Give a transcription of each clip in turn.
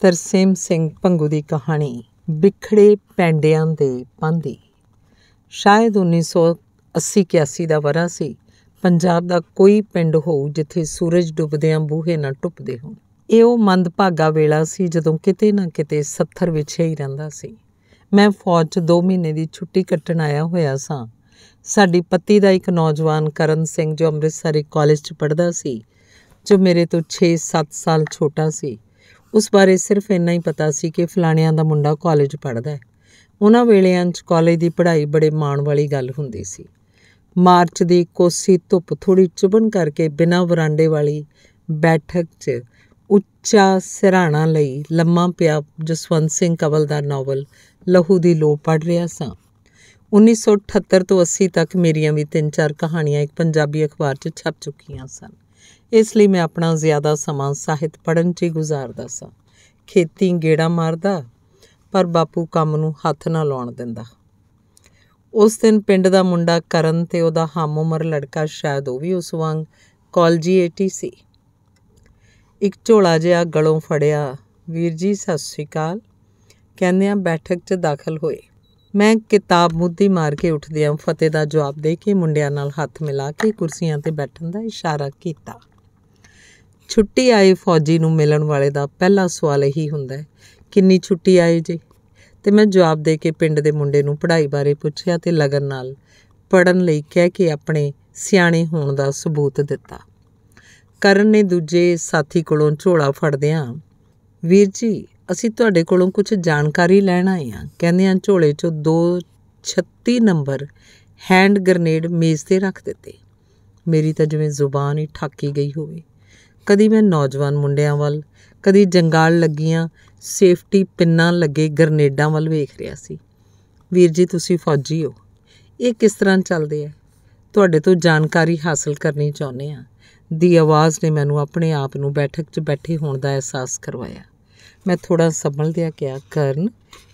ਤਰਸੇਮ ਸਿੰਘ ਪੰਗੂ ਦੀ ਕਹਾਣੀ ਵਿਖੜੇ ਪੈਂਡਿਆਂ ਦੇ ਪੰਦੀ ਸ਼ਾਇਦ 1980-81 ਦਾ ਵਰਾ ਸੀ ਪੰਜਾਬ ਦਾ ਕੋਈ ਪਿੰਡ ਹੋਊ ਜਿੱਥੇ ਸੂਰਜ ਡੁੱਬਦਿਆਂ ਬੂਹੇ ਨਾ ਟੁੱਪਦੇ ਹੋਣ ਇਹ ਉਹ ਮੰਦਭਾਗਾ ਵੇਲਾ ਸੀ ਜਦੋਂ ਕਿਤੇ ਨਾ ਕਿਤੇ ਸੱਥਰ ਵਿਛੇ ਹੀ ਰਹਿੰਦਾ ਸੀ ਮੈਂ ਫੌਜ 'ਚ 2 ਮਹੀਨੇ ਦੀ ਛੁੱਟੀ ਕੱਟਣ ਆਇਆ ਹੋਇਆ ਸਾਂ ਸਾਡੀ ਪੱਤੀ ਦਾ ਇੱਕ ਨੌਜਵਾਨ ਕਰਨ ਸਿੰਘ ਜੋ ਅੰਮ੍ਰਿਤਸਰ ਕਾਲਜ 'ਚ ਪੜ੍ਹਦਾ ਸੀ ਜੋ ਮੇਰੇ ਤੋਂ 6-7 ਸਾਲ ਛੋਟਾ ਸੀ ਉਸ ਬਾਰੇ ਸਿਰਫ ਇੰਨਾ ਹੀ ਪਤਾ ਸੀ ਕਿ ਫਲਾਣਿਆਂ ਦਾ ਮੁੰਡਾ ਕਾਲਜ ਪੜ੍ਹਦਾ ਹੈ ਉਹਨਾਂ ਵੇਲੇਾਂ 'ਚ ਕਾਲਜ ਦੀ ਪੜ੍ਹਾਈ ਬੜੇ ਮਾਣ ਵਾਲੀ ਗੱਲ ਹੁੰਦੀ ਸੀ ਮਾਰਚ ਦੀ ਕੋਸੀ ਧੁੱਪ ਥੋੜੀ ਚੁਬਣ ਕਰਕੇ ਬਿਨਾਂ ਵਰਾਂਡੇ ਵਾਲੀ ਬੈਠਕ 'ਚ ਉੱਚਾ ਸਿਰਾਣਾ ਲਈ ਲੰਮਾ ਪਿਆ ਜਸਵੰਤ ਸਿੰਘ ਕਵਲ ਦਾ ਨਾਵਲ ਲਹੂ ਦੀ ਲੋ ਪੜ ਰਿਹਾ ਸਾਂ 1978 ਤੋਂ 80 ਤੱਕ ਮੇਰੀਆਂ ਵੀ ਤਿੰਨ ਚਾਰ ਕਹਾਣੀਆਂ ਇੱਕ ਪੰਜਾਬੀ ਅਖਬਾਰ 'ਚ ਛਪ ਚੁੱਕੀਆਂ ਸਨ ਇਸ ਲਈ ਮੈਂ ਆਪਣਾ ਜ਼ਿਆਦਾ ਸਮਾਂ ਸਾਹਿਤ ਪੜਨ 'ਚ ਹੀ ਗੁਜ਼ਾਰਦਾ ਸਾਂ ਖੇਤੀ ਗੇੜਾ ਮਾਰਦਾ ਪਰ ਬਾਪੂ ਕੰਮ ਨੂੰ ਹੱਥ ਨਾ ਲਾਉਣ ਦਿੰਦਾ ਉਸ ਦਿਨ ਪਿੰਡ ਦਾ ਮੁੰਡਾ ਕਰਨ ਤੇ ਉਹਦਾ ਹਮ ਉਮਰ ਲੜਕਾ ਸ਼ਾਇਦ ਉਹ ਵੀ ਉਸ ਵਾਂਗ ਏਟੀ ਸੀ ਇੱਕ ਝੋਲਾ ਜਿਹਾ ਗਲੋਂ ਫੜਿਆ ਵੀਰ ਜੀ ਸਤਿ ਸ਼੍ਰੀ ਅਕਾਲ ਕਹਿੰਦੇ ਆ ਬੈਠਕ 'ਚ ਦਾਖਲ ਹੋਏ ਮੈਂ ਕਿਤਾਬ ਮੁੱਦੀ ਮਾਰ ਕੇ ਉੱਠਦਿਆਂ ਫਤਿਹ ਦਾ ਜਵਾਬ ਦੇ ਕੇ ਮੁੰਡਿਆਂ ਨਾਲ ਹੱਥ ਮਿਲਾ ਕੇ ਕੁਰਸੀਆਂ ਤੇ ਬੈਠਣ ਦਾ ਇਸ਼ਾਰਾ ਕੀਤਾ ਛੁੱਟੀ ਆਏ ਫੌਜੀ ਨੂੰ ਮਿਲਣ ਵਾਲੇ ਦਾ ਪਹਿਲਾ ਸਵਾਲ ਇਹੀ ਹੁੰਦਾ ਹੈ ਕਿੰਨੀ ਛੁੱਟੀ ਆਏ ਜੀ ਤੇ ਮੈਂ ਜਵਾਬ ਦੇ ਕੇ ਪਿੰਡ ਦੇ ਮੁੰਡੇ ਨੂੰ ਪੜ੍ਹਾਈ ਬਾਰੇ ਪੁੱਛਿਆ ਤੇ ਲਗਨ ਨਾਲ ਪੜਨ ਲਈ ਕਹਿ ਕੇ ਆਪਣੇ ਸਿਆਣੇ ਹੋਣ ਦਾ ਸਬੂਤ ਦਿੱਤਾ ਕਰਨ ਨੇ ਦੂਜੇ ਸਾਥੀ ਕੋਲੋਂ ਝੋਲਾ ਫੜਦਿਆਂ ਵੀਰ ਜੀ ਅਸੀਂ ਤੁਹਾਡੇ ਕੋਲੋਂ ਕੁਝ ਜਾਣਕਾਰੀ ਲੈਣ ਆਏ ਹਾਂ ਕਹਿੰਦੇ ਆ ਝੋਲੇ 'ਚੋਂ 236 ਨੰਬਰ ਹੈਂਡ ਗ੍ਰਨੇਡ ਮੇਜ਼ ਤੇ ਰੱਖ ਦਿੱਤੇ ਮੇਰੀ ਤਾਂ ਜਿਵੇਂ ਜ਼ੁਬਾਨ ਹੀ ਠਾਕੀ ਗਈ ਹੋਵੇ ਕਦੀ ਮੈਂ ਨੌਜਵਾਨ ਮੁੰਡਿਆਂ ਵੱਲ ਕਦੀ ਜੰਗਾਲ ਲੱਗੀਆਂ ਸੇਫਟੀ ਪਿੰਨਾਂ ਲੱਗੇ ਗਰਨੇਡਾਂ ਵੱਲ ਵੇਖ ਰਿਹਾ ਸੀ ਵੀਰ ਜੀ ਤੁਸੀਂ ਫੌਜੀ ਹੋ ਇਹ ਕਿਸ ਤਰ੍ਹਾਂ ਚੱਲਦੇ ਆ ਤੁਹਾਡੇ ਤੋਂ ਜਾਣਕਾਰੀ ਹਾਸਲ ਕਰਨੀ ਚਾਹੁੰਦੇ ਆ ਦੀ ਆਵਾਜ਼ ਨੇ ਮੈਨੂੰ ਆਪਣੇ ਆਪ ਨੂੰ ਬੈਠਕ 'ਚ ਬੈਠੇ ਹੋਣ ਦਾ ਅਹਿਸਾਸ ਕਰਵਾਇਆ ਮੈਂ ਥੋੜਾ ਸੰਭਲਦਿਆ ਕਿਹਾ ਕਰਨ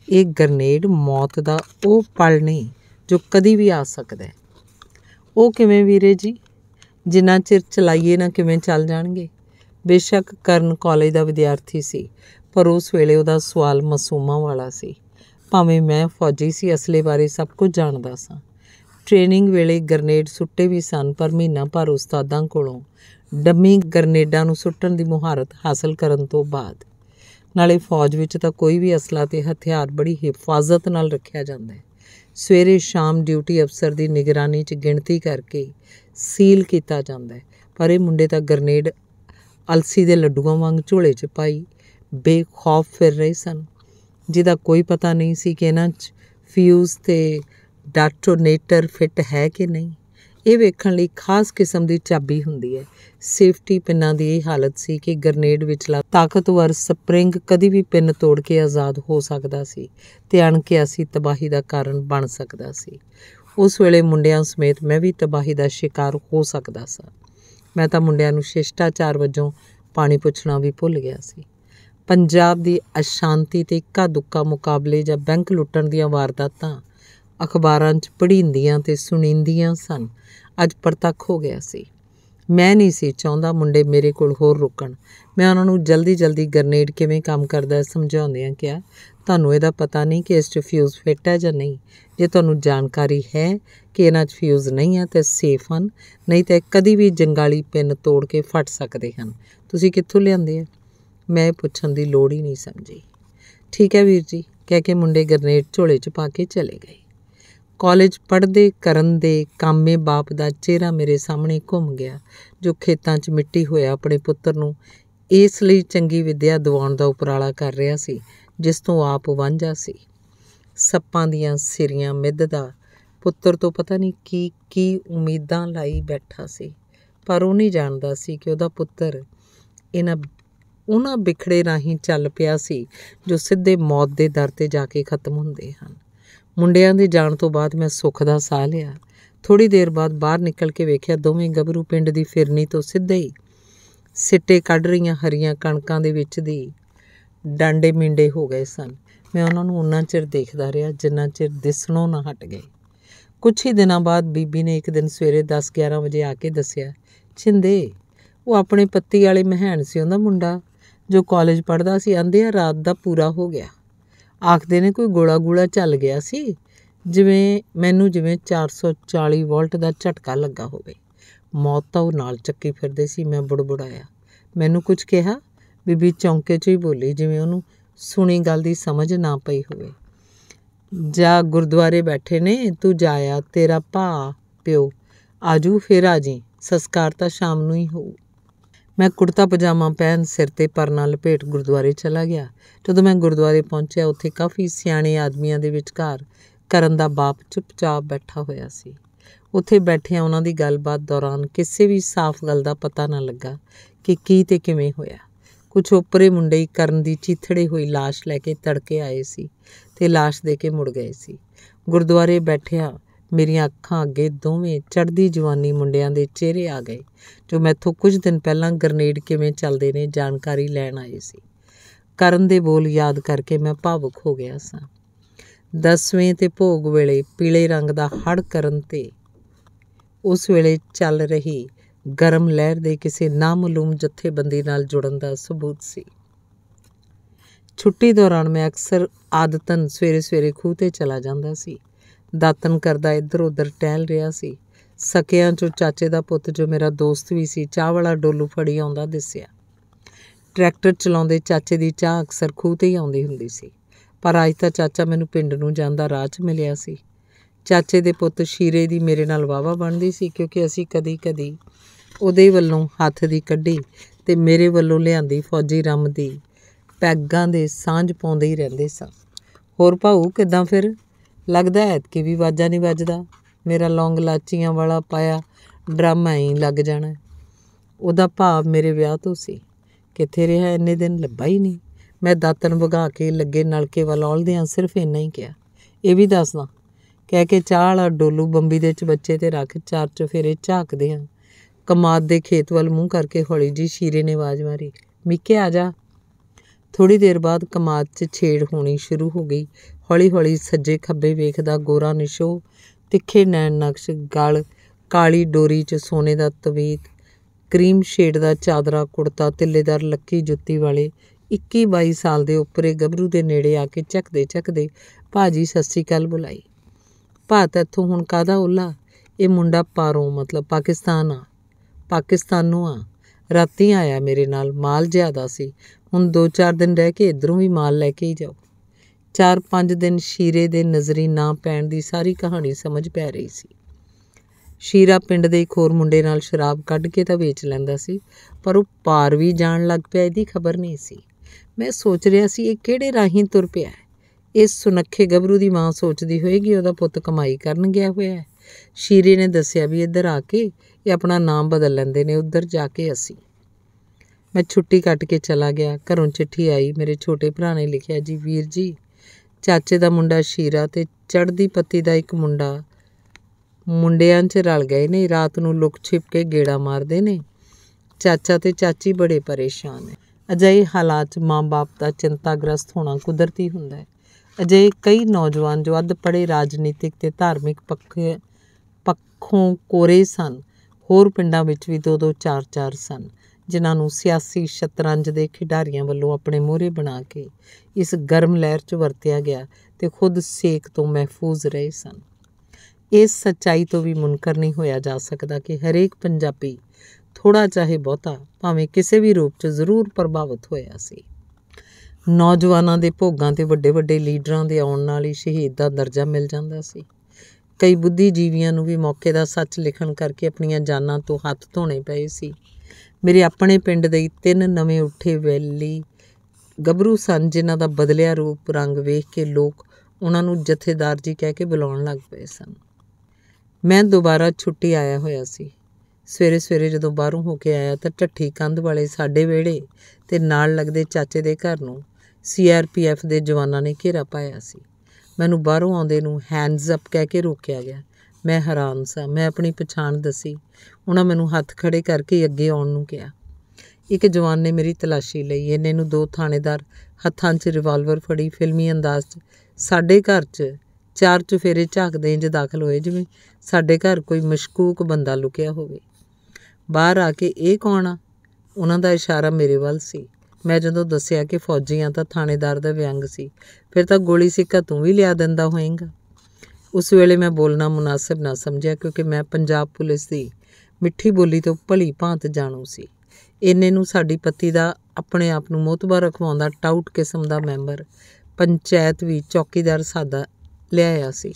ਇਹ ਗਰਨੇਡ ਮੌਤ ਦਾ ਉਹ ਪਲ ਨਹੀਂ ਜੋ ਕਦੀ ਵੀ ਆ ਸਕਦਾ ਉਹ ਕਿਵੇਂ ਵੀਰੇ ਜੀ ਜਿੰਨਾ ਚਿਰ ਚਲਾਈਏ ਨਾ ਕਿਵੇਂ ਚੱਲ ਜਾਣਗੇ ਬੇਸ਼ੱਕ ਕਰਨ ਕਾਲਜ ਦਾ ਵਿਦਿਆਰਥੀ ਸੀ ਪਰ ਉਸ ਵੇਲੇ ਉਹਦਾ ਸਵਾਲ ਮਸੂਮਾ ਵਾਲਾ ਸੀ ਭਾਵੇਂ ਮੈਂ ਫੌਜੀ ਸੀ ਅਸਲੇ ਬਾਰੇ ਸਭ ਕੁਝ ਜਾਣਦਾ ਸਾਂ ਟ੍ਰੇਨਿੰਗ ਵੇਲੇ ਗ੍ਰਨੇਡ ਸੁੱਟੇ ਵੀ ਸਨ ਪਰ ਮਹੀਨਾ ਭਰ ਉਸਤਾਦਾਂ ਕੋਲੋਂ ਡੰਮੀ ਗ੍ਰਨੇਡਾਂ ਨੂੰ ਸੁੱਟਣ ਦੀ ਮੁਹਾਰਤ ਹਾਸਲ ਕਰਨ ਤੋਂ ਬਾਅਦ ਨਾਲੇ ਫੌਜ ਵਿੱਚ ਤਾਂ ਕੋਈ ਵੀ ਅਸਲਾ ਤੇ ਹਥਿਆਰ ਬੜੀ ਹਿਫਾਜ਼ਤ ਨਾਲ ਰੱਖਿਆ ਜਾਂਦਾ ਹੈ ਸਵੇਰੇ ਸ਼ਾਮ ਡਿਊਟੀ ਅਫਸਰ ਦੀ ਨਿਗਰਾਨੀ 'ਚ ਗਿਣਤੀ ਕਰਕੇ ਸੀਲ ਕੀਤਾ ਜਾਂਦਾ ਹੈ ਪਰ ਇਹ ਮੁੰਡੇ ਤਾਂ ਗ੍ਰਨੇਡ ਅਲਸੀ ਦੇ ਲੱਡੂਆਂ ਵਾਂਗ ਝੋਲੇ 'ਚ ਪਾਈ ਬੇਖੌਫ ਫਿਰ ਰਹੇ ਸਨ ਜਿਹਦਾ ਕੋਈ ਪਤਾ ਨਹੀਂ ਸੀ ਕਿ ਇਹਨਾਂ 'ਚ ਫਿਊਜ਼ ਤੇ ਡੈਟੋਨੇਟਰ ਫਿੱਟ ਹੈ ਕਿ ਨਹੀਂ ਇਹ ਵੇਖਣ ਲਈ ਖਾਸ ਕਿਸਮ ਦੀ ਚਾਬੀ ਹੁੰਦੀ ਹੈ ਸੇਫਟੀ ਪਿੰਨਾਂ ਦੀ ਇਹ ਹਾਲਤ ਸੀ ਕਿ ਗ੍ਰਨੇਡ ਵਿਚਲਾ ਤਾਕਤਵਰ ਸਪ੍ਰਿੰਗ ਕਦੀ ਵੀ ਪਿੰਨ ਤੋੜ ਕੇ ਆਜ਼ਾਦ ਹੋ ਸਕਦਾ ਸੀ ਤੇ ਅਣਕਿਆਸੀ ਤਬਾਹੀ ਦਾ ਕਾਰਨ ਬਣ ਸਕਦਾ ਸੀ ਉਸ ਵੇਲੇ ਮੁੰਡਿਆਂ ਸਮੇਤ ਮੈਂ ਵੀ ਤਬਾਹੀ ਦਾ ਸ਼ਿਕਾਰ ਹੋ ਸਕਦਾ ਸਾਂ ਮੈਂ ਤਾਂ ਮੁੰਡਿਆਂ ਨੂੰ ਸ਼ਿਸ਼ਟਾਚਾਰ ਵਜੋਂ ਪਾਣੀ ਪੁੱਛਣਾ ਵੀ ਭੁੱਲ ਗਿਆ ਸੀ ਪੰਜਾਬ ਦੀ ਅਸ਼ਾਂਤੀ ਤੇ ਇੱਕਾ ਦੁੱਕਾ ਮੁਕਾਬਲੇ ਜਾਂ ਬੈਂਕ ਲੁੱਟਣ ਦੀਆਂ ਵਾਰਦਾਤਾਂ ਅਖਬਾਰਾਂ 'ਚ ਪੜ੍ਹਿੰਦੀਆਂ ਤੇ ਸੁਣੀਂਦੀਆਂ ਸਨ ਅੱਜ ਪਰਤੱਖ ਹੋ ਗਿਆ ਸੀ ਮੈਂ ਨਹੀਂ ਸੀ ਚਾਹੁੰਦਾ ਮੁੰਡੇ ਮੇਰੇ ਕੋਲ ਹੋਰ ਰੁਕਣ ਮੈਂ ਉਹਨਾਂ ਨੂੰ ਜਲਦੀ-ਜਲਦੀ ਗਰਨੇਡ ਕਿਵੇਂ ਕੰਮ ਕਰਦਾ ਸਮਝਾਉਂਦਿਆਂ ਕਿਹਾ ਤੁਹਾਨੂੰ ਇਹਦਾ ਪਤਾ ਨਹੀਂ ਕਿ ਇਸ 'ਚ ਫਿਊਜ਼ ਫਿੱਟ ਹੈ ਜਾਂ ਨਹੀਂ ਜੇ ਤੁਹਾਨੂੰ ਜਾਣਕਾਰੀ ਹੈ ਕਿ ਇਹਨਾਂ 'ਚ ਫਿਊਜ਼ ਨਹੀਂ ਹੈ ਤੇ ਸੇਫ ਹਨ ਨਹੀਂ ਤਾਂ ਕਦੀ ਵੀ ਜੰਗਾਲੀ ਪਿੰਨ ਤੋੜ ਕੇ ਫਟ ਸਕਦੇ ਹਨ ਤੁਸੀਂ ਕਿੱਥੋਂ ਲਿਆਂਦੇ ਆ ਮੈਂ ਪੁੱਛਣ ਦੀ ਲੋੜ ਹੀ ਨਹੀਂ ਸਮਝੀ ਠੀਕ ਹੈ ਵੀਰ ਜੀ ਕਹਿ ਕੇ ਮੁੰਡੇ ਗਰਨੇਡ ਝੋਲੇ 'ਚ ਪਾ ਕੇ ਚਲੇ ਗਏ ਕਾਲਜ ਪੜ੍ਹਦੇ ਕਰਨ ਦੇ ਕਾਮੇ ਬਾਪ ਦਾ ਚਿਹਰਾ ਮੇਰੇ ਸਾਹਮਣੇ ਘੁੰਮ ਗਿਆ ਜੋ ਖੇਤਾਂ 'ਚ ਮਿੱਟੀ ਹੋਇਆ ਆਪਣੇ ਪੁੱਤਰ ਨੂੰ ਇਸ ਲਈ ਚੰਗੀ ਵਿਦਿਆ ਦਿਵਾਉਣ ਦਾ ਉਪਰਾਲਾ ਕਰ ਰਿਹਾ ਸੀ ਜਿਸ ਤੋਂ ਆਪ ਵਾਂਝਾ ਸੀ ਸੱਪਾਂ ਦੀਆਂ ਸਿਰੀਆਂ ਮਿੱਧ ਦਾ ਪੁੱਤਰ ਤੋਂ ਪਤਾ ਨਹੀਂ ਕੀ ਕੀ ਉਮੀਦਾਂ ਲਾਈ ਬੈਠਾ ਸੀ ਪਰ ਉਹ ਨਹੀਂ ਜਾਣਦਾ ਸੀ ਕਿ ਉਹਦਾ ਪੁੱਤਰ ਇਹਨਾਂ ਉਹਨਾਂ ਵਿਖੜੇ ਰਾਹੀਂ ਚੱਲ ਪਿਆ ਸੀ ਜੋ ਸਿੱਧੇ ਮੌਤ ਦੇ ਦਰ ਤੇ ਜਾ ਕੇ ਖਤਮ ਹੁੰਦੇ ਹਨ ਮੁੰਡਿਆਂ ਦੇ ਜਾਣ ਤੋਂ ਬਾਅਦ ਮੈਂ ਸੁੱਖ ਦਾ ਸਾਹ ਲਿਆ ਥੋੜੀ ਦੇਰ ਬਾਅਦ ਬਾਹਰ ਨਿਕਲ ਕੇ ਵੇਖਿਆ ਦੋਵੇਂ ਗੱਭਰੂ ਪਿੰਡ ਦੀ ਫਿਰਨੀ ਤੋਂ ਸਿੱਧੇ ਹੀ ਸਿੱਟੇ ਕੱਢ ਰਹੀਆਂ ਹਰੀਆਂ ਕਣਕਾਂ ਦੇ ਵਿੱਚ ਦੀ ਡਾਂਡੇ ਮਿੰਡੇ ਹੋ ਗਏ ਸਨ ਮੈਂ ਉਹਨਾਂ ਨੂੰ ਉਹਨਾਂ ਚਿਰ ਦੇਖਦਾ ਰਿਹਾ ਜਿੰਨਾ ਚਿਰ ਦਿਸਣੋਂ ਨਾ ਹਟ ਗਏ ਕੁਝ ਹੀ ਦਿਨਾਂ ਬਾਅਦ ਬੀਬੀ ਨੇ ਇੱਕ ਦਿਨ ਸਵੇਰੇ 10-11 ਵਜੇ ਆ ਕੇ ਦੱਸਿਆ ਛਿੰਦੇ ਉਹ ਆਪਣੇ ਪੱਤੀ ਵਾਲੇ ਮਹਿਣ ਸੀ ਉਹਦਾ ਮੁੰਡਾ ਜੋ ਕਾਲਜ ਪੜ੍ਹਦਾ ਸੀ ਆਂਦੇ ਆ ਰਾਤ ਦਾ ਪੂਰਾ ਹੋ ਗਿਆ ਆਖਦੇ ਨੇ ਕੋਈ ਗੋਲਾ ਗੋਲਾ ਚੱਲ ਗਿਆ ਸੀ ਜਿਵੇਂ ਮੈਨੂੰ ਜਿਵੇਂ 440 ਵੋਲਟ ਦਾ ਝਟਕਾ ਲੱਗਾ ਹੋਵੇ ਮੌਤ ਤਾਂ ਉਹ ਨਾਲ ਚੱਕੀ ਫਿਰਦੇ ਸੀ ਮੈਂ ਬੜਬੜਾਇਆ ਮੈਨੂੰ ਕੁਝ ਕਿਹਾ ਬੀਬੀ ਚੌਂਕੇ 'ਚ ਹੀ ਬੋਲੀ ਜਿਵੇਂ ਉਹਨੂੰ ਸੁਣੀ ਗੱਲ ਦੀ ਸਮਝ ਨਾ ਪਈ ਹੋਵੇ ਜਾ ਗੁਰਦੁਆਰੇ ਬੈਠੇ ਨੇ ਤੂੰ ਜਾਇਆ ਤੇਰਾ ਭਾ ਪਿਓ ਆਜੂ ਫੇਰ ਆਜੀ ਸੰਸਕਾਰ ਤਾਂ ਸ਼ਾਮ ਨੂੰ ਹੀ ਹੋਊ ਮੈਂ ਕੁੜਤਾ ਪਜਾਮਾ ਪਹਿਨ ਸਿਰ ਤੇ ਪਰਨਾ ਲਪੇਟ ਗੁਰਦੁਆਰੇ ਚਲਾ ਗਿਆ ਜਦੋਂ ਮੈਂ ਗੁਰਦੁਆਰੇ ਪਹੁੰਚਿਆ ਉੱਥੇ ਕਾਫੀ ਸਿਆਣੇ ਆਦਮੀਆਂ ਦੇ ਵਿਚਕਾਰ ਕਰਨ ਦਾ ਬਾਪ ਚੁੱਪਚਾਪ ਬੈਠਾ ਹੋਇਆ ਸੀ ਉੱਥੇ ਬੈਠਿਆਂ ਉਹਨਾਂ ਦੀ ਗੱਲਬਾਤ ਦੌਰਾਨ ਕਿਸੇ ਵੀ ਸਾਫ਼ ਗੱਲ ਦਾ ਪਤਾ ਨਾ ਲੱਗਾ ਕਿ ਕੀ ਤੇ ਕਿਵੇਂ ਹੋਇਆ ਕੁਝ ਉਪਰੇ ਮੁੰਡੇ ਹੀ ਕਰਨ ਦੀ ਚੀਥੜੇ ਹੋਈ লাশ ਲੈ ਕੇ ਤੜਕੇ ਆਏ ਸੀ ਤੇ লাশ ਦੇ ਕੇ ਮੁੜ ਗਏ ਸੀ ਗੁਰਦੁਆਰੇ ਬੈਠਿਆਂ ਮੇਰੀਆਂ ਅੱਖਾਂ ਅੱਗੇ ਦੋਵੇਂ ਚੜ੍ਹਦੀ ਜਵਾਨੀ ਮੁੰਡਿਆਂ ਦੇ ਚਿਹਰੇ ਆ ਗਏ ਜੋ ਮੈਥੋਂ ਕੁਝ ਦਿਨ ਪਹਿਲਾਂ ਗਰਨੇਡ ਕਿਵੇਂ ਚੱਲਦੇ ਨੇ ਜਾਣਕਾਰੀ ਲੈਣ ਆਏ ਸੀ ਕਰਨ ਦੇ ਬੋਲ ਯਾਦ ਕਰਕੇ ਮੈਂ ਭਾਵੁਕ ਹੋ ਗਿਆ ਸਾਂ ਦਸਵੇਂ ਤੇ ਭੋਗ ਵੇਲੇ ਪੀਲੇ ਰੰਗ ਦਾ ਹੜ ਕਰਨ ਤੇ ਉਸ ਵੇਲੇ ਚੱਲ ਰਹੀ ਗਰਮ ਲਹਿਰ ਦੇ ਕਿਸੇ ਨਾਮਾਲੂਮ ਜਥੇਬੰਦੀ ਨਾਲ ਜੁੜਨ ਦਾ ਸਬੂਤ ਸੀ ਛੁੱਟੀ ਦੌਰਾਨ ਮੈਂ ਅਕਸਰ ਆਦਤਨ ਸਵੇਰੇ-ਸਵੇਰੇ ਖੂਹ ਤੇ ਚਲਾ ਜਾਂਦਾ ਸੀ ਦਾਤਨ ਕਰਦਾ ਇੱਧਰ ਉੱਧਰ ਟਹਿਲ ਰਿਹਾ ਸੀ ਸਕਿਆਂ ਚੋਂ ਚਾਚੇ ਦਾ ਪੁੱਤ ਜੋ ਮੇਰਾ ਦੋਸਤ ਵੀ ਸੀ ਚਾਹ ਵਾਲਾ ਡੋਲੂ ਫੜੀ ਆਉਂਦਾ ਦਿਸਿਆ ਟਰੈਕਟਰ ਚਲਾਉਂਦੇ ਚਾਚੇ ਦੀ ਚਾਹ ਅਕਸਰ ਖੂਹ ਤੇ ਹੀ ਆਉਂਦੀ ਹੁੰਦੀ ਸੀ ਪਰ ਅੱਜ ਤਾਂ ਚਾਚਾ ਮੈਨੂੰ ਪਿੰਡ ਨੂੰ ਜਾਂਦਾ ਰਾਹ 'ਚ ਮਿਲਿਆ ਸੀ ਚਾਚੇ ਦੇ ਪੁੱਤ ਸ਼ੀਰੇ ਦੀ ਮੇਰੇ ਨਾਲ ਵਾਵਾ ਬਣਦੀ ਸੀ ਕਿਉਂਕਿ ਅਸੀਂ ਕਦੀ-ਕਦੀ ਉਹਦੇ ਵੱਲੋਂ ਹੱਥ ਦੀ ਕੱਢੀ ਤੇ ਮੇਰੇ ਵੱਲੋਂ ਲਿਆਂਦੀ ਫੌਜੀ ਰਮ ਦੀ ਪੈਗਾਂ ਦੇ ਸਾਂਝ ਪਾਉਂਦੇ ਹੀ ਰਹਿੰਦੇ ਸਾਂ ਹੋਰ ਭਾਉ ਕਿਦਾਂ ਫਿਰ ਲੱਗਦਾ ਕਿ ਵੀ ਵਾਜਾ ਨਹੀਂ ਵੱਜਦਾ ਮੇਰਾ ਲੌਂਗ ਲਾਚੀਆਂ ਵਾਲਾ ਪਾਇਆ ਡਰਾਮਾ ਹੀ ਲੱਗ ਜਾਣਾ ਉਹਦਾ ਭਾਵ ਮੇਰੇ ਵਿਆਹ ਤੋਂ ਸੀ ਕਿੱਥੇ ਰਿਹਾ ਇੰਨੇ ਦਿਨ ਲੱਭਾ ਹੀ ਨਹੀਂ ਮੈਂ ਦਾਤਨ ਵਗਾ ਕੇ ਲੱਗੇ ਨਲਕੇ ਵੱਲ ਔਲਦਿਆਂ ਸਿਰਫ ਇੰਨਾ ਹੀ ਕਿਹਾ ਇਹ ਵੀ ਦੱਸਦਾ ਕਹਿ ਕੇ ਚਾਹ ਵਾਲਾ ਡੋਲੂ ਬੰਬੀ ਦੇ ਚ ਬੱਚੇ ਤੇ ਰੱਖ ਚਾਰ ਫੇਰੇ ਝਾਕਦੇ ਹਾਂ ਕਮਾਦ ਦੇ ਖੇਤ ਵੱਲ ਮੂੰਹ ਕਰਕੇ ਹੌਲੀ ਜੀ ਸ਼ੀਰੇ ਨੇ ਆਵਾਜ਼ ਮਾਰੀ ਮਿੱਕੇ ਆ ਜਾ ਥੋੜੀ ਦੇਰ ਬਾਅਦ ਕਮਾਦ 'ਚ ਛੇੜ ਹੋਣੀ ਸ਼ੁਰੂ ਹੋ ਗਈ ਹੌਲੀ-ਹੌਲੀ ਸੱਜੇ ਖੱਬੇ ਵੇਖਦਾ ਗੋਰਾ ਨਿਸ਼ੋ ਤਿੱਖੇ ਨੈਣ ਨਕਸ਼ ਗਲ ਕਾਲੀ ਡੋਰੀ 'ਚ ਸੋਨੇ ਦਾ ਤਵੀਤ ਕ੍ਰੀਮ ਸ਼ੇਡ ਦਾ ਚਾਦਰਾ ਕੁੜਤਾ ਤਿੱਲੇਦਾਰ ਲੱਕੀ ਜੁੱਤੀ ਵਾਲੇ 21-22 ਸਾਲ ਦੇ ਉੱਪਰੇ ਗੱਭਰੂ ਦੇ ਨੇੜੇ ਆ ਕੇ ਚੱਕਦੇ ਚੱਕਦੇ ਭਾਜੀ ਸੱਸੀ ਕੱਲ ਬੁਲਾਈ ਭਾਤ ਇੱਥੋਂ ਹੁਣ ਕਾਦਾ ਉੱਲਾ ਇਹ ਮੁੰਡਾ ਪਾਰੋਂ ਮਤਲਬ ਪਾਕਿਸਤਾਨ ਆ ਪਾਕਿਸਤਾਨੋਂ ਆ ਰਾਤੀ ਆਇਆ ਮੇਰੇ ਨਾਲ ਮਾਲ ਜ਼ਿਆਦਾ ਸੀ ਹੁਣ 2-4 ਦਿਨ ਰਹਿ ਕੇ ਇਧਰੋਂ ਵੀ ਮਾਲ ਲੈ ਕੇ ਹੀ ਜਾਓ 4-5 ਦਿਨ ਸ਼ੀਰੇ ਦੇ ਨਜ਼ਰੀ ਨਾ ਪੈਣ ਦੀ ਸਾਰੀ ਕਹਾਣੀ ਸਮਝ ਪੈ ਰਹੀ ਸੀ ਸ਼ੀਰਾ ਪਿੰਡ ਦੇ ਇੱਕ ਹੋਰ ਮੁੰਡੇ ਨਾਲ ਸ਼ਰਾਬ ਕੱਢ ਕੇ ਤਾਂ ਵੇਚ ਲੈਂਦਾ ਸੀ ਪਰ ਉਹ ਪਾਰ ਵੀ ਜਾਣ ਲੱਗ ਪਿਆ ਇਹਦੀ ਖਬਰ ਨਹੀਂ ਸੀ ਮੈਂ ਸੋਚ ਰਿਹਾ ਸੀ ਇਹ ਕਿਹੜੇ ਰਾਹੀਂ ਤੁਰ ਪਿਆ ਹੈ ਇਸ ਸੁਨੱਖੇ ਗੱਭਰੂ ਦੀ ਮਾਂ ਸੋਚਦੀ ਹੋਏਗੀ ਉਹਦਾ ਪੁੱਤ ਕਮਾਈ ਕਰਨ ਗਿਆ ਹੋਇਆ ਹੈ ਸ਼ੀਰੇ ਨੇ ਦੱਸਿਆ ਵੀ ਇੱਧਰ ਆ ਕੇ ਇਹ ਆਪਣਾ ਨਾਮ ਬਦਲ ਲੈਂਦੇ ਨੇ ਉੱਧਰ ਜਾ ਕੇ ਅਸੀਂ ਮੈਂ ਛੁੱਟੀ ਕੱਟ ਕੇ ਚਲਾ ਗਿਆ ਘਰੋਂ ਚਿੱਠੀ ਆਈ ਮੇਰੇ ਛੋਟੇ ਭਰਾ ਨੇ ਲਿਖਿਆ ਜੀ ਵੀਰ ਜੀ ਚਾਚੇ ਦਾ ਮੁੰਡਾ ਸ਼ੀਰਾ ਤੇ ਚੜ੍ਹਦੀ ਪੱਤੀ ਦਾ ਇੱਕ ਮੁੰਡਾ ਮੁੰਡਿਆਂ 'ਚ ਰਲ ਗਏ ਨੇ ਰਾਤ ਨੂੰ ਲੁਕ ਛਿਪ ਕੇ ਗੇੜਾ ਮਾਰਦੇ ਨੇ ਚਾਚਾ ਤੇ ਚਾਚੀ ਬੜੇ ਪਰੇਸ਼ਾਨ ਨੇ ਅਜਿਹੇ ਹਾਲਾਤ 'ਚ ਮਾਂ-ਬਾਪ ਦਾ ਚਿੰਤਾਗ੍ਰਸਤ ਹੋਣਾ ਕੁਦਰਤੀ ਹੁੰਦਾ ਹੈ ਅਜੇ ਕਈ ਨੌਜਵਾਨ ਜੋ ਅੱਧ ਪੜੇ ਰਾਜਨੀਤਿਕ ਤੇ ਧਾਰਮਿਕ ਪੱਖੇ ਪੱਖੋਂ ਕੋਰੇ ਸਨ ਹੋਰ ਪਿੰਡਾਂ ਵਿੱਚ ਵੀ ਦੋ ਦੋ ਚਾਰ ਚਾਰ ਸਨ ਜਿਨ੍ਹਾਂ ਨੂੰ ਸਿਆਸੀ ਸ਼ਤਰੰਜ ਦੇ ਖਿਡਾਰੀਆਂ ਵੱਲੋਂ ਆਪਣੇ ਮੋਹਰੇ ਬਣਾ ਕੇ ਇਸ ਗਰਮ ਲਹਿਰ 'ਚ ਵਰਤਿਆ ਗਿਆ ਤੇ ਖੁਦ ਸੇਕ ਤੋਂ ਮਹਿਫੂਜ਼ ਰਹੇ ਸਨ ਇਸ ਸੱਚਾਈ ਤੋਂ ਵੀ ਮੁਨਕਰ ਨਹੀਂ ਹੋਇਆ ਜਾ ਸਕਦਾ ਕਿ ਹਰੇਕ ਪੰਜਾਬੀ ਥੋੜਾ ਚਾਹੇ ਬਹੁਤਾ ਭਾਵੇਂ ਕਿਸੇ ਵੀ ਰੂਪ 'ਚ ਜ਼ਰੂਰ ਪ੍ਰਭਾਵਿਤ ਹੋਇਆ ਸੀ ਨੌਜਵਾਨਾਂ ਦੇ ਭੋਗਾਂ ਤੇ ਵੱਡੇ-ਵੱਡੇ ਲੀਡਰਾਂ ਦੇ ਆਉਣ ਨਾਲ ਹੀ ਸ਼ਹੀਦ ਦਾ ਦਰਜਾ ਮਿਲ ਜਾਂਦਾ ਸੀ ਕਈ ਬੁੱਧੀਜੀਵੀਆਂ ਨੂੰ ਵੀ ਮੌਕੇ ਦਾ ਸੱਚ ਲਿਖਣ ਕਰਕੇ ਆਪਣੀਆਂ ਜਾਨਾਂ ਤੋਂ ਹੱਥ ਧੋਣੇ ਪਏ ਸੀ ਮੇਰੇ ਆਪਣੇ ਪਿੰਡ ਦੇ ਤਿੰਨ ਨਵੇਂ ਉੱਠੇ ਵੈਲੀ ਗੱਭਰੂ ਸਨ ਜਿਨ੍ਹਾਂ ਦਾ ਬਦਲਿਆ ਰੂਪ ਰੰਗ ਵੇਖ ਕੇ ਲੋਕ ਉਹਨਾਂ ਨੂੰ ਜਥੇਦਾਰ ਜੀ ਕਹਿ ਕੇ ਬੁਲਾਉਣ ਲੱਗ ਪਏ ਸਨ ਮੈਂ ਦੁਬਾਰਾ ਛੁੱਟੀ ਆਇਆ ਹੋਇਆ ਸੀ ਸਵੇਰੇ ਸਵੇਰੇ ਜਦੋਂ ਬਾਹਰੋਂ ਹੋ ਕੇ ਆਇਆ ਤਾਂ ਠੱਠੀ ਕੰਧ ਵਾਲੇ ਸਾਡੇ ਵਿਹੜੇ ਤੇ ਨਾਲ ਲੱਗਦੇ ਚਾਚੇ ਦੇ ਘਰ ਨੂੰ ਸੀਆਰਪੀਐਫ ਦੇ ਜਵਾਨਾਂ ਨੇ ਘੇਰਾ ਪਾਇਆ ਸੀ ਮੈਨੂੰ ਬਾਹਰੋਂ ਆਉਂਦੇ ਨੂੰ ਹੈਂਡਸ ਅਪ ਕਹਿ ਕੇ ਰੋਕਿਆ ਗਿਆ ਮੈਂ ਹੈਰਾਨ ਸਾਂ ਮੈਂ ਆਪਣੀ ਪਛਾਣ ਦੱਸੀ ਉਹਨਾਂ ਮੈਨੂੰ ਹੱਥ ਖੜੇ ਕਰਕੇ ਅੱਗੇ ਆਉਣ ਨੂੰ ਕਿਹਾ ਇੱਕ ਜਵਾਨ ਨੇ ਮੇਰੀ ਤਲਾਸ਼ੀ ਲਈ ਇਹਨੇ ਨੂੰ ਦੋ ਥਾਣੇਦਾਰ ਹੱਥਾਂ 'ਚ ਰਿਵਾਲਵਰ ਫੜੀ ਫਿਲਮੀ ਅੰਦਾਜ਼ 'ਚ ਸਾਡੇ ਘਰ 'ਚ ਚਾਰ ਚੁਫੇਰੇ ਝਾਕਦੇ ਇੰਜ ਦਾਖਲ ਹੋਏ ਜਿਵੇਂ ਸਾਡੇ ਘਰ ਕੋਈ ਮਸ਼ਕੂਕ ਬੰਦਾ ਲੁਕਿਆ ਹੋਵੇ ਬਾਹਰ ਆ ਕੇ ਇਹ ਕੌਣ ਆ ਉਹਨਾਂ ਦਾ ਇਸ਼ਾਰਾ ਮੇਰੇ ਵੱਲ ਸੀ ਮੈਂ ਜਦੋਂ ਦੱਸਿਆ ਕਿ ਫੌਜੀਆਂ ਤਾਂ ਥਾਣੇਦਾਰ ਦਾ ਵਿਅੰਗ ਸੀ ਫਿਰ ਤਾਂ ਗੋਲੀ ਸਿੱਕਾ ਤੂੰ ਵੀ ਲਿਆ ਦਿੰਦਾ ਹੋਏਂਗਾ ਉਸ ਵੇਲੇ ਮੈਂ ਬੋਲਣਾ ਮناسب ਨਾ ਸਮਝਿਆ ਕਿਉਂਕਿ ਮੈਂ ਪੰਜਾਬ ਪੁਲਿਸ ਦੀ ਮਿੱਠੀ ਬੋਲੀ ਤੋਂ ਭਲੀ ਭਾਂਤ ਜਾਣੂ ਸੀ ਇੰਨੇ ਨੂੰ ਸਾਡੀ ਪਤੀ ਦਾ ਆਪਣੇ ਆਪ ਨੂੰ ਮੋਤਬਾ ਰਖਵਾਉਂਦਾ ਟਾਊਟ ਕਿਸਮ ਦਾ ਮੈਂਬਰ ਪੰਚਾਇਤ ਵੀ ਚੌਕੀਦਾਰ ਸਾਦਾ ਲਿਆਇਆ ਸੀ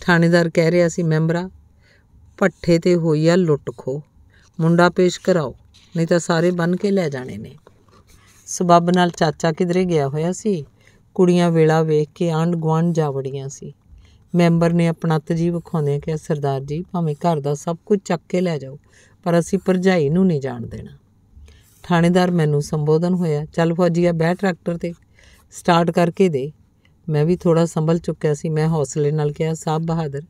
ਥਾਣੇਦਾਰ ਕਹਿ ਰਿਹਾ ਸੀ ਮੈਂਬਰਾ ਪੱਠੇ ਤੇ ਹੋਈ ਆ ਲੁੱਟ ਖੋ ਮੁੰਡਾ ਪੇਸ਼ ਕਰਾਓ ਨਹੀਂ ਤਾਂ ਸਾਰੇ ਬੰਨ ਕੇ ਲੈ ਜਾਣੇ ਨੇ ਸਬੱਬ ਨਾਲ ਚਾਚਾ ਕਿਧਰੇ ਗਿਆ ਹੋਇਆ ਸੀ ਕੁੜੀਆਂ ਵੇਲਾ ਵੇਖ ਕੇ ਆਂਡ ਗਵਾਂਡ ਜਾਵੜੀਆਂ ਸੀ ਮੈਂਬਰ ਨੇ ਆਪਣਾ ਤਜੀਬ ਖਾਉਂਦੇ ਕਿ ਸਰਦਾਰ ਜੀ ਭਾਵੇਂ ਘਰ ਦਾ ਸਭ ਕੁਝ ਚੱਕ ਕੇ ਲੈ ਜਾਓ ਪਰ ਅਸੀਂ ਪਰਜਾਈ ਨੂੰ ਨਹੀਂ ਜਾਣ ਦੇਣਾ ਥਾਣੇਦਾਰ ਮੈਨੂੰ ਸੰਬੋਧਨ ਹੋਇਆ ਚੱਲ ਫੌਜੀਆ ਬਹਿ ਟਰੈਕਟਰ ਤੇ ਸਟਾਰਟ ਕਰਕੇ ਦੇ ਮੈਂ ਵੀ ਥੋੜਾ ਸੰਭਲ ਚੁੱਕਿਆ ਸੀ ਮੈਂ ਹੌਸਲੇ ਨਾਲ ਕਿਹਾ ਸਾਬ ਬਹਾਦਰ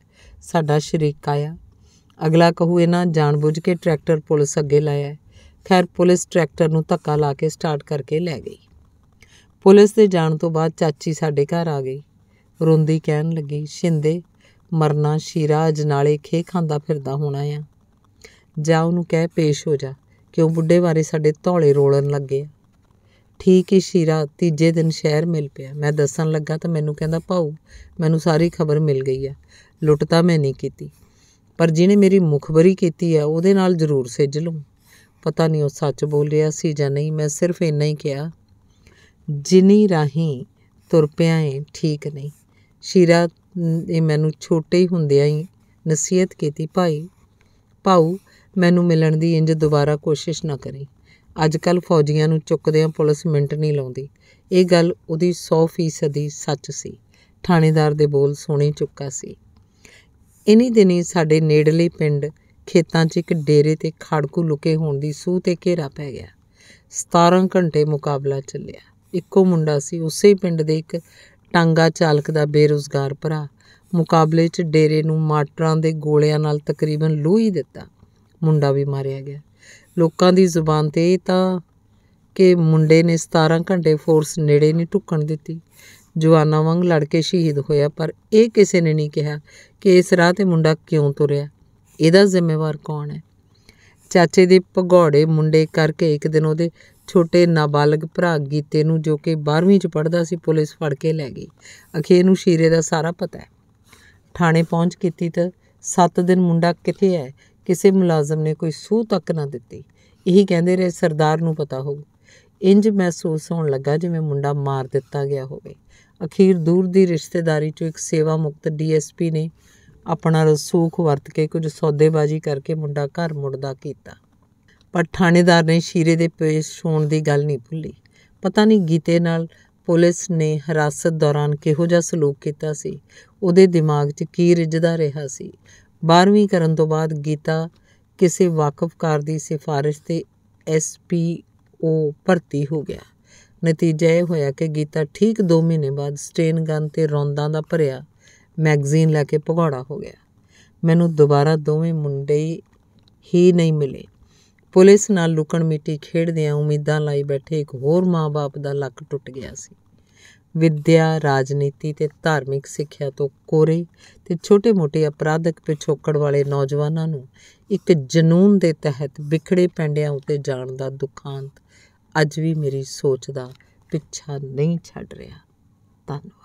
ਸਾਡਾ ਸ਼ਰੀਕ ਆਇਆ ਅਗਲਾ ਕਹੂ ਇਹਨਾਂ ਜਾਣਬੁੱਝ ਕੇ ਟਰੈਕਟਰ ਪੁਲਿਸ ਅੱਗੇ ਲਾਇਆ ਖੈਰ ਪੁਲਿਸ ਟਰੈਕਟਰ ਨੂੰ ਧੱਕਾ ਲਾ ਕੇ ਸਟਾਰਟ ਕਰਕੇ ਲੈ ਗਈ ਪੁਲਿਸ ਦੇ ਜਾਣ ਤੋਂ ਬਾਅਦ ਚਾਚੀ ਸਾਡੇ ਘਰ ਆ ਗਈ ਰੋਂਦੀ ਕਹਿਣ ਲੱਗੀ ਸ਼ਿੰਦੇ ਮਰਨਾ ਸ਼ੀਰਾ ਅਜਨਾਲੇ ਖੇ ਖਾਂਦਾ ਫਿਰਦਾ ਹੋਣਾ ਆ ਜਾ ਉਹਨੂੰ ਕਹਿ ਪੇਸ਼ ਹੋ ਜਾ ਕਿਉਂ ਬੁੱਢੇ ਬਾਰੇ ਸਾਡੇ ਧੌਲੇ ਰੋਲਣ ਲੱਗੇ ਠੀਕ ਹੀ ਸ਼ੀਰਾ ਤੀਜੇ ਦਿਨ ਸ਼ਹਿਰ ਮਿਲ ਪਿਆ ਮੈਂ ਦੱਸਣ ਲੱਗਾ ਤਾਂ ਮੈਨੂੰ ਕਹਿੰਦਾ ਭਾਉ ਮੈਨੂੰ ਸਾਰੀ ਖਬਰ ਮਿਲ ਗਈ ਆ ਲੁੱਟ ਤਾਂ ਮੈਂ ਨਹੀਂ ਕੀਤੀ ਪਰ ਜਿਹਨੇ ਮੇਰੀ ਮੁਖਬਰੀ ਕੀਤੀ ਆ ਉਹਦੇ ਨਾਲ ਜ਼ਰੂਰ ਸਿੱਝ ਲੂੰ ਪਤਾ ਨਹੀਂ ਉਹ ਸੱਚ ਬੋਲ ਰਿਹਾ ਸੀ ਜਾਂ ਨਹੀਂ ਮੈਂ ਸਿਰਫ ਇੰਨਾ ਹੀ ਕਿਹਾ ਜਿਨੀ ਰਾਹੀਂ ਤੁਰ ਪਿਆ ਏ ਠੀਕ ਨਹੀਂ ਸ਼ੀਰਾ ਇਹ ਮੈਨੂੰ ਛੋਟੇ ਹੀ ਹੁੰਦਿਆਂ ਹੀ ਨਸੀਹਤ ਕੀਤੀ ਭਾਈ ਭਾਉ ਮੈਨੂੰ ਮਿਲਣ ਦੀ ਇੰਜ ਦੁਬਾਰਾ ਕੋਸ਼ਿਸ਼ ਨਾ ਕਰੀ ਅੱਜ ਕੱਲ ਫੌਜੀਆਂ ਨੂੰ ਚੁੱਕਦੇ ਆ ਪੁਲਿਸ ਮਿੰਟ ਨਹੀਂ ਲਾਉਂਦੀ ਇਹ ਗੱਲ ਉਹਦੀ 100% ਦੀ ਸੱਚ ਸੀ ਥਾਣੇਦਾਰ ਦੇ ਬੋਲ ਸੁਣੀ ਚੁੱਕਾ ਸੀ ਇਨੀ ਦਿਨੀ ਸਾਡੇ ਨੇੜਲੇ ਪਿੰਡ ਖੇਤਾਂ 'ਚ ਇੱਕ ਡੇਰੇ ਤੇ ਖੜਕੂ ਲੁਕੇ ਹੋਣ ਦੀ ਸੂਹ ਤੇ ਘੇਰਾ ਪੈ ਗਿਆ 17 ਘੰਟੇ ਮੁਕਾਬਲਾ ਚੱਲਿਆ ਇੱਕੋ ਮੁੰਡਾ ਸੀ ਉਸੇ ਪਿੰਡ ਦੇ ਇੱਕ ਟਾਂਗਾ ਚਾਲਕ ਦਾ ਬੇਰੋਜ਼ਗਾਰ ਭਰਾ ਮੁਕਾਬਲੇ 'ਚ ਡੇਰੇ ਨੂੰ ਮਾਟਰਾਂ ਦੇ ਗੋਲਿਆਂ ਨਾਲ ਤਕਰੀਬਨ ਲੋਹੀ ਦਿੱਤਾ ਮੁੰਡਾ ਵੀ ਮਾਰਿਆ ਗਿਆ ਲੋਕਾਂ ਦੀ ਜ਼ੁਬਾਨ ਤੇ ਇਹ ਤਾਂ ਕਿ ਮੁੰਡੇ ਨੇ 17 ਘੰਟੇ ਫੋਰਸ ਨੇੜੇ ਨਹੀਂ ਢੁੱਕਣ ਦਿੱਤੀ ਜਵਾਨਾਂ ਵਾਂਗ ਲੜ ਕੇ ਸ਼ਹੀਦ ਹੋਇਆ ਪਰ ਇਹ ਕਿਸੇ ਨੇ ਨਹੀਂ ਕਿਹਾ ਕਿ ਇਸ ਰਾਹ ਤੇ ਮੁੰਡਾ ਕਿਉਂ ਤੁਰਿਆ ਇਹਦਾ ਜ਼ਿੰਮੇਵਾਰ ਕੌਣ ਹੈ ਚਾਚੇ ਦੇ ਭਗੌੜੇ ਮੁੰਡੇ ਕਰਕੇ ਇੱਕ ਦਿਨ ਉਹਦੇ ਛੋਟੇ ਨਾਬਾਲਗ ਭਰਾ ਗੀਤੇ ਨੂੰ ਜੋ ਕਿ 12ਵੀਂ ਚ ਪੜਦਾ ਸੀ ਪੁਲਿਸ ਫੜ ਕੇ ਲੈ ਗਈ ਅਖੇ ਨੂੰ ਸ਼ੀਰੇ ਦਾ ਸਾਰਾ ਪਤਾ ਹੈ ਥਾਣੇ ਪਹੁੰਚ ਕੀਤੀ ਤਾਂ 7 ਦਿਨ ਮੁੰਡਾ ਕਿੱਥੇ ਹੈ ਕਿਸੇ ਮੁਲਾਜ਼ਮ ਨੇ ਕੋਈ ਸੂਹ ਤੱਕ ਨਾ ਦਿੱਤੀ ਇਹੀ ਕਹਿੰਦੇ ਰਹੇ ਸਰਦਾਰ ਨੂੰ ਪਤਾ ਹੋਊ ਇੰਜ ਮਹਿਸੂਸ ਹੋਣ ਲੱਗਾ ਜਿਵੇਂ ਮੁੰਡਾ ਮਾਰ ਦਿੱਤਾ ਗਿਆ ਹੋਵੇ ਅਖੀਰ ਦੂਰ ਦੀ ਰਿਸ਼ਤੇਦਾਰੀ 'ਚੋਂ ਇੱਕ ਸੇਵਾ ਮੁਕਤ ਡੀਐਸਪੀ ਨੇ ਆਪਣਾ ਰਸੂਖ ਵਰਤ ਕੇ ਕੁਝ ਸੌਦੇਬਾਜ਼ੀ ਕਰਕੇ ਮੁੰਡਾ ਘਰ ਮੁੜਦਾ ਕੀਤਾ ਪਰ ਥਾਣੇਦਾਰ ਨੇ ਸ਼ੀਰੇ ਦੇ ਪੇਸ਼ ਹੋਣ ਦੀ ਗੱਲ ਨਹੀਂ ਭੁੱਲੀ ਪਤਾ ਨਹੀਂ ਗੀਤੇ ਨਾਲ ਪੁਲਿਸ ਨੇ ਹਰਾਸਤ ਦੌਰਾਨ ਕਿਹੋ ਜਿਹਾ ਸਲੂਕ ਕੀਤਾ ਸੀ ਉਹਦੇ ਦਿਮਾਗ 'ਚ ਕੀ ਰਿਜਦਾ ਰਿਹਾ ਸੀ 12ਵੀਂ ਕਰਨ ਤੋਂ ਬਾਅਦ ਗੀਤਾ ਕਿਸੇ ਵਾਕਫਕਾਰ ਦੀ ਸਿਫਾਰਿਸ਼ ਤੇ ਐਸਪੀਓ ਭਰਤੀ ਹੋ ਗਿਆ ਨਤੀਜਾ ਇਹ ਹੋਇਆ ਕਿ ਗੀਤਾ ਠੀਕ 2 ਮਹੀਨੇ ਬਾਅਦ ਸਟੇਨ ਗਨ ਤੇ ਰੌਂਦਾਂ ਦਾ ਭਰਿਆ ਮੈਗਜ਼ੀਨ ਲੈ ਕੇ ਭਗੌੜਾ ਹੋ ਗਿਆ ਮੈਨੂੰ ਦੁਬਾਰਾ ਦੋਵੇਂ ਮੁੰਡੇ ਹੀ ਨਹੀਂ ਮਿਲੇ ਪੁਲਿਸ ਨਾਲ ਲੁਕਣ ਮਿੱਟੀ ਆ ਉਮੀਦਾਂ ਲਾਈ ਬੈਠੇ ਇੱਕ ਹੋਰ ਮਾਪੇ ਦਾ ਲੱਕ ਟੁੱਟ ਗਿਆ ਸੀ ਵਿਦਿਆ ਰਾਜਨੀਤੀ ਤੇ ਧਾਰਮਿਕ ਸਿੱਖਿਆ ਤੋਂ ਕੋਰੇ ਤੇ ਛੋਟੇ-ਮੋਟੇ ਅਪਰਾਧਕ ਪਿਛੋਕੜ ਵਾਲੇ ਨੌਜਵਾਨਾਂ ਨੂੰ ਇੱਕ ਜਨੂਨ ਦੇ ਤਹਿਤ ਵਿਖੜੇ ਪੈਂਡਿਆਂ ਉਤੇ ਜਾਣ ਦਾ ਦੁਖਾਂਤ ਅੱਜ ਵੀ ਮੇਰੀ ਸੋਚ ਦਾ ਪਿੱਛਾ ਨਹੀਂ ਛੱਡ ਰਿਹਾ ਧੰਨਵਾਦ